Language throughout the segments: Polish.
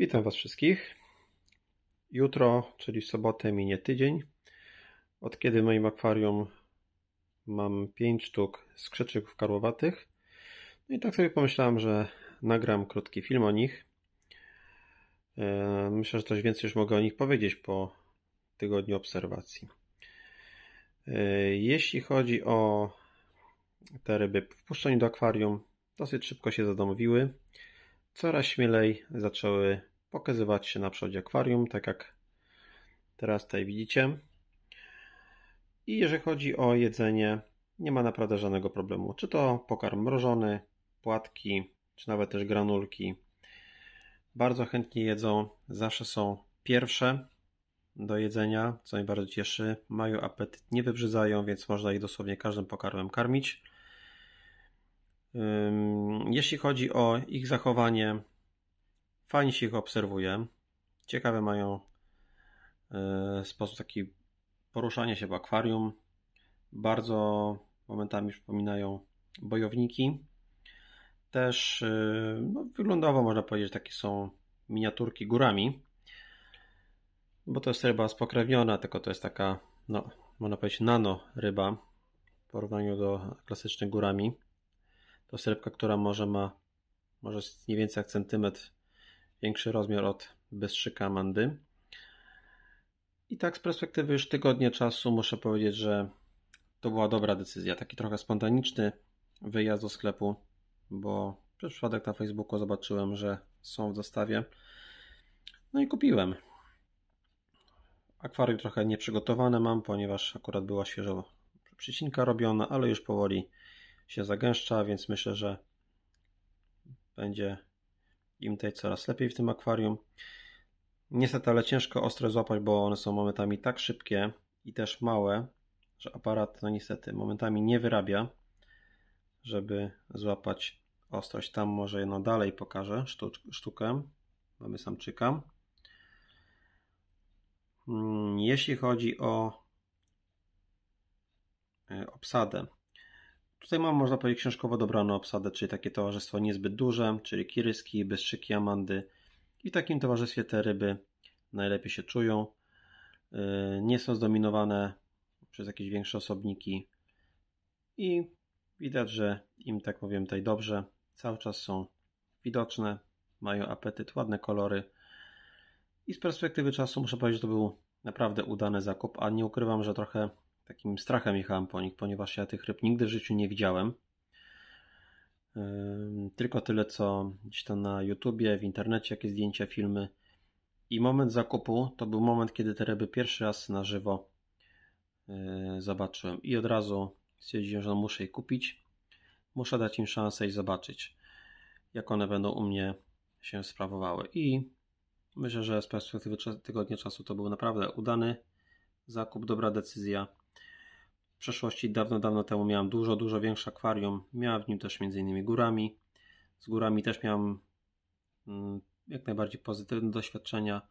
Witam Was wszystkich. Jutro, czyli w sobotę, minie tydzień, od kiedy w moim akwarium mam 5 sztuk skrzyczyków karłowatych. No i tak sobie pomyślałem, że nagram krótki film o nich. E, myślę, że coś więcej już mogę o nich powiedzieć po tygodniu obserwacji. E, jeśli chodzi o te ryby wpuszczone do akwarium, dosyć szybko się zadomowiły. Coraz śmielej zaczęły pokazywać się na przodzie akwarium, tak jak teraz tutaj widzicie. I jeżeli chodzi o jedzenie, nie ma naprawdę żadnego problemu. Czy to pokarm mrożony, płatki, czy nawet też granulki. Bardzo chętnie jedzą, zawsze są pierwsze do jedzenia, co najbardziej cieszy. Mają apetyt, nie wybrzydzają, więc można ich dosłownie każdym pokarmem karmić. Jeśli chodzi o ich zachowanie, Fajnie się ich obserwuje. Ciekawe mają y, sposób taki poruszania się w akwarium. Bardzo momentami przypominają bojowniki. Też y, no, wyglądowo można powiedzieć, takie są miniaturki górami. Bo to jest ryba spokrewniona, tylko to jest taka, no, można powiedzieć, nano ryba w porównaniu do klasycznych górami. To jest rybka, która może ma może jest mniej więcej jak centymetr większy rozmiar od bystrzyka Amandy. I tak z perspektywy już tygodnia czasu muszę powiedzieć, że to była dobra decyzja. Taki trochę spontaniczny wyjazd do sklepu, bo przez przypadek na Facebooku zobaczyłem, że są w dostawie. No i kupiłem. Akwarium trochę nieprzygotowane mam, ponieważ akurat była świeżo przycinka robiona, ale już powoli się zagęszcza, więc myślę, że będzie im tutaj coraz lepiej w tym akwarium. Niestety, ale ciężko ostre złapać, bo one są momentami tak szybkie i też małe, że aparat, no niestety, momentami nie wyrabia, żeby złapać ostrość. Tam może no dalej pokażę sztuc sztukę. Mamy samczyka. Hmm, jeśli chodzi o e, obsadę, Tutaj mam, można powiedzieć, książkowo dobraną obsadę, czyli takie towarzystwo niezbyt duże, czyli kiryski, bystrzyki, amandy. I w takim towarzystwie te ryby najlepiej się czują. Y, nie są zdominowane przez jakieś większe osobniki. I widać, że im, tak powiem, tutaj dobrze. Cały czas są widoczne, mają apetyt, ładne kolory. I z perspektywy czasu muszę powiedzieć, że to był naprawdę udany zakup, a nie ukrywam, że trochę takim strachem jechałem po nich, ponieważ ja tych ryb nigdy w życiu nie widziałem. Tylko tyle, co gdzieś tam na YouTubie, w internecie, jakieś zdjęcia, filmy. I moment zakupu to był moment, kiedy te ryby pierwszy raz na żywo y, zobaczyłem. I od razu stwierdziłem, że no muszę je kupić. Muszę dać im szansę i zobaczyć, jak one będą u mnie się sprawowały. I myślę, że z perspektywy tygodnia czasu to był naprawdę udany zakup, dobra decyzja przeszłości dawno, dawno temu miałem dużo, dużo większe akwarium. Miałem w nim też m.in. górami. Z górami też miałem mm, jak najbardziej pozytywne doświadczenia.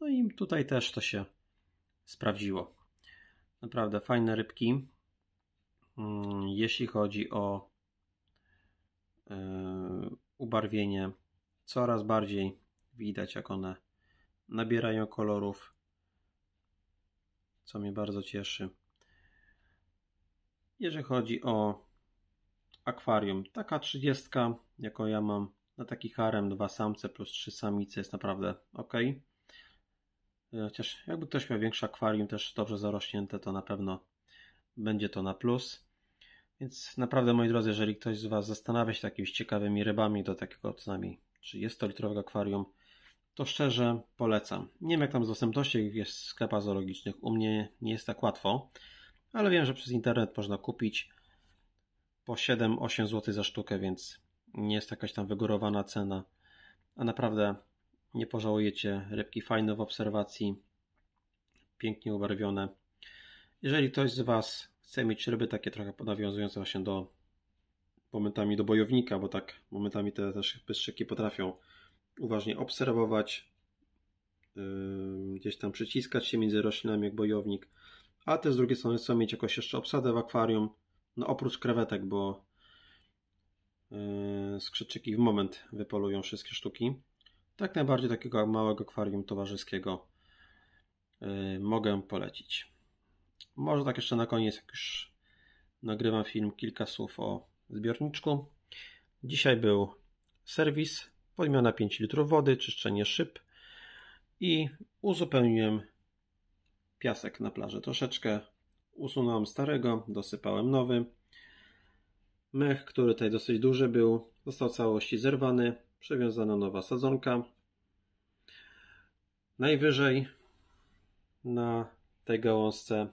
No i tutaj też to się sprawdziło. Naprawdę fajne rybki. Mm, jeśli chodzi o e, ubarwienie, coraz bardziej widać jak one nabierają kolorów, co mnie bardzo cieszy jeżeli chodzi o akwarium, taka 30, jaką ja mam na taki harem, dwa samce plus trzy samice jest naprawdę ok. E, chociaż jakby ktoś miał większe akwarium, też dobrze zarośnięte, to na pewno będzie to na plus. Więc naprawdę moi drodzy, jeżeli ktoś z Was zastanawia się takimi ciekawymi rybami do takiego co najmniej 30-litrowego akwarium, to szczerze polecam. Nie wiem jak tam z dostępności jest w zoologicznych. U mnie nie jest tak łatwo ale wiem, że przez internet można kupić po 7-8 zł za sztukę, więc nie jest jakaś tam wygórowana cena. A naprawdę nie pożałujecie. Rybki fajne w obserwacji, pięknie ubarwione. Jeżeli ktoś z Was chce mieć ryby takie trochę nawiązujące właśnie do momentami do bojownika, bo tak momentami te też bystrzyki potrafią uważnie obserwować, yy, gdzieś tam przyciskać się między roślinami jak bojownik, a też z drugiej strony chcą mieć jakoś jeszcze obsadę w akwarium, no oprócz krewetek, bo yy, skrzyczyki w moment wypolują wszystkie sztuki. Tak najbardziej takiego małego akwarium towarzyskiego yy, mogę polecić. Może tak jeszcze na koniec, jak już nagrywam film, kilka słów o zbiorniczku. Dzisiaj był serwis, podmiana 5 litrów wody, czyszczenie szyb i uzupełniłem piasek na plaży. Troszeczkę usunąłem starego, dosypałem nowy. Mech, który tutaj dosyć duży był, został całości zerwany, przywiązana nowa sadzonka. Najwyżej na tej gałązce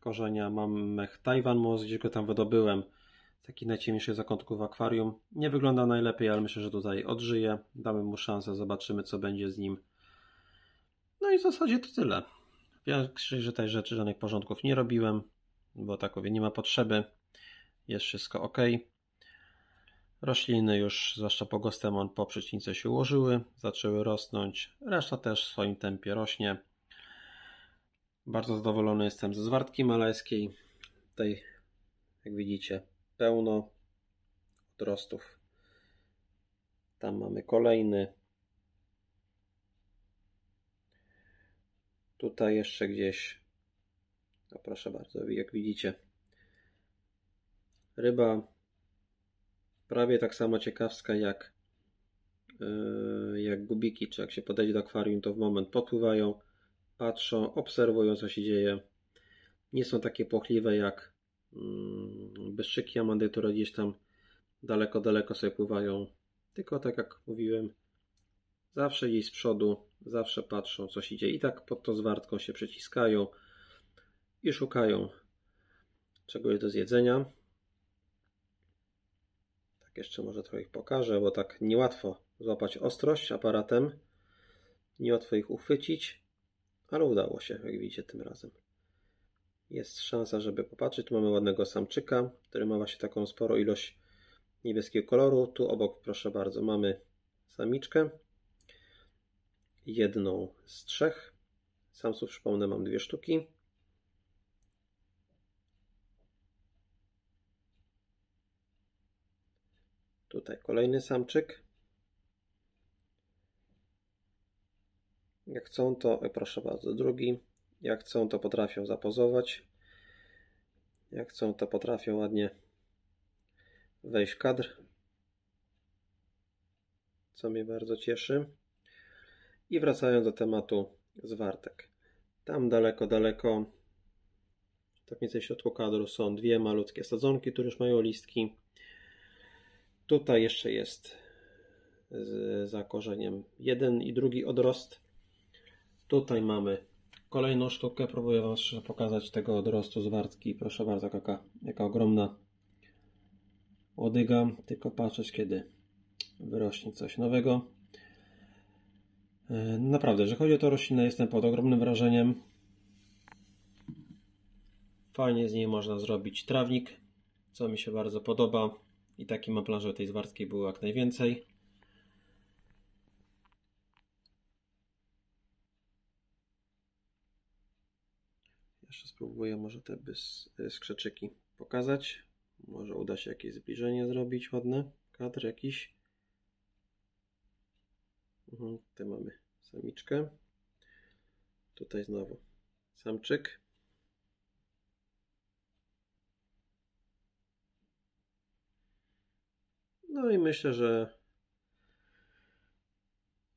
korzenia mam mech Taiwan, Moss, gdzieś go tam wydobyłem. Taki najciemniejszy zakątku w akwarium. Nie wygląda najlepiej, ale myślę, że tutaj odżyje. Damy mu szansę, zobaczymy co będzie z nim. No i w zasadzie to tyle większość że tej rzeczy żadnych porządków nie robiłem, bo tak mówię, nie ma potrzeby. Jest wszystko ok. Rośliny już, zwłaszcza po Gostemon, po przycince się ułożyły, zaczęły rosnąć. Reszta też w swoim tempie rośnie. Bardzo zadowolony jestem ze zwartki maleńskiej. Tutaj, jak widzicie, pełno odrostów. Tam mamy kolejny. Tutaj jeszcze gdzieś, no proszę bardzo, jak widzicie, ryba prawie tak samo ciekawska jak, yy, jak gubiki, czy jak się podejdzie do akwarium, to w moment podpływają, patrzą, obserwują co się dzieje. Nie są takie płochliwe jak yy, amandy, które gdzieś tam daleko, daleko sobie pływają. Tylko tak jak mówiłem, Zawsze jej z przodu, zawsze patrzą, co się dzieje. I tak pod tą zwartką się przyciskają i szukają czegoś do zjedzenia. Tak jeszcze może trochę ich pokażę, bo tak niełatwo złapać ostrość aparatem. Niełatwo ich uchwycić, ale udało się, jak widzicie, tym razem. Jest szansa, żeby popatrzeć. Tu mamy ładnego samczyka, który ma właśnie taką sporą ilość niebieskiego koloru. Tu obok, proszę bardzo, mamy samiczkę jedną z trzech. Samsów, przypomnę, mam dwie sztuki. Tutaj kolejny samczyk. Jak chcą, to e, proszę bardzo, drugi. Jak chcą, to potrafią zapozować. Jak chcą, to potrafią ładnie wejść w kadr. Co mnie bardzo cieszy. I wracając do tematu zwartek. Tam daleko, daleko, tak mniej więcej w środku kadru są dwie malutkie sadzonki, które już mają listki. Tutaj jeszcze jest z, zakorzeniem jeden i drugi odrost. Tutaj mamy kolejną sztukę. Próbuję Wam pokazać tego odrostu zwartki. Proszę bardzo, jaka, jaka ogromna łodyga. Tylko patrzeć, kiedy wyrośnie coś nowego. E, naprawdę, że chodzi o tę roślinę, jestem pod ogromnym wrażeniem. Fajnie z niej można zrobić trawnik, co mi się bardzo podoba. I taki ma plan, żeby tej zwartkiej było jak najwięcej. Jeszcze spróbuję może te bez e, skrzeczyki pokazać. Może uda się jakieś zbliżenie zrobić ładne, kadr jakiś. Mhm, tutaj mamy samiczkę. Tutaj znowu samczyk. No i myślę, że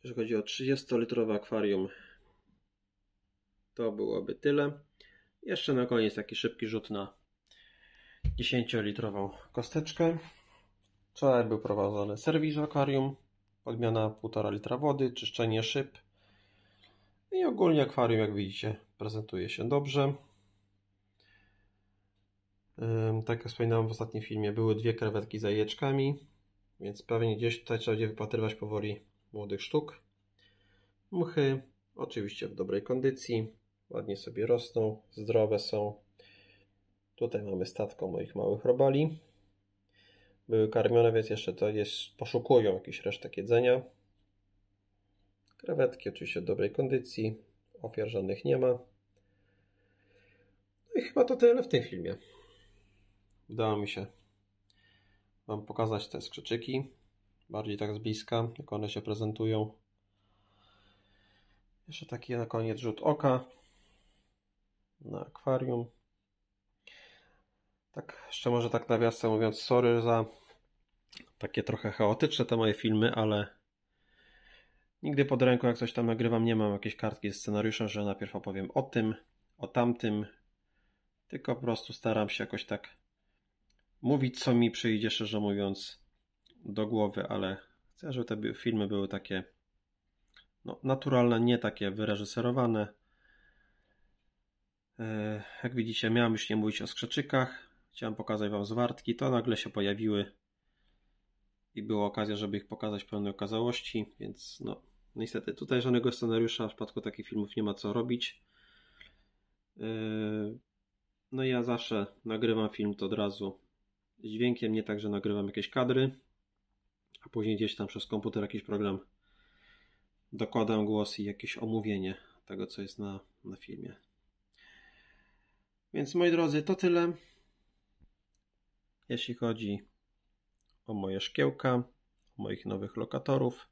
jeżeli chodzi o 30-litrowe akwarium, to byłoby tyle. Jeszcze na koniec taki szybki rzut na 10-litrową kosteczkę. Wczoraj był prowadzony serwis w akwarium podmiana 1,5 litra wody, czyszczenie szyb i ogólnie akwarium jak widzicie prezentuje się dobrze. Tak jak wspominałem w ostatnim filmie, były dwie krewetki z jajeczkami, więc pewnie gdzieś tutaj trzeba będzie wypatrywać powoli młodych sztuk. Muchy oczywiście w dobrej kondycji, ładnie sobie rosną, zdrowe są. Tutaj mamy statko moich małych robali były karmione, więc jeszcze to jest, poszukują jakichś resztek jedzenia. Krewetki oczywiście w dobrej kondycji, ofiar żadnych nie ma. No i chyba to tyle w tym filmie. Udało mi się Wam pokazać te skrzyczyki, bardziej tak z bliska, jak one się prezentują. Jeszcze taki na koniec rzut oka na akwarium. Tak, jeszcze może tak nawiasem mówiąc, sorry za takie trochę chaotyczne te moje filmy, ale nigdy pod ręką jak coś tam nagrywam, nie mam jakiejś kartki z scenariuszem, że najpierw opowiem o tym, o tamtym, tylko po prostu staram się jakoś tak mówić, co mi przyjdzie, szczerze mówiąc, do głowy, ale chcę, żeby te filmy były takie no, naturalne, nie takie wyreżyserowane. E, jak widzicie, miałem już nie mówić o skrzeczykach. Chciałem pokazać Wam zwartki, to nagle się pojawiły i była okazja, żeby ich pokazać pełnej okazałości, więc no niestety tutaj żadnego scenariusza w przypadku takich filmów nie ma co robić. Yy, no ja zawsze nagrywam film to od razu z dźwiękiem, nie tak, że nagrywam jakieś kadry, a później gdzieś tam przez komputer jakiś program dokładam głos i jakieś omówienie tego, co jest na, na filmie. Więc moi drodzy, to tyle jeśli chodzi o moje szkiełka, moich nowych lokatorów.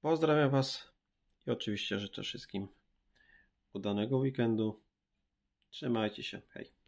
Pozdrawiam Was i oczywiście życzę wszystkim udanego weekendu. Trzymajcie się. Hej.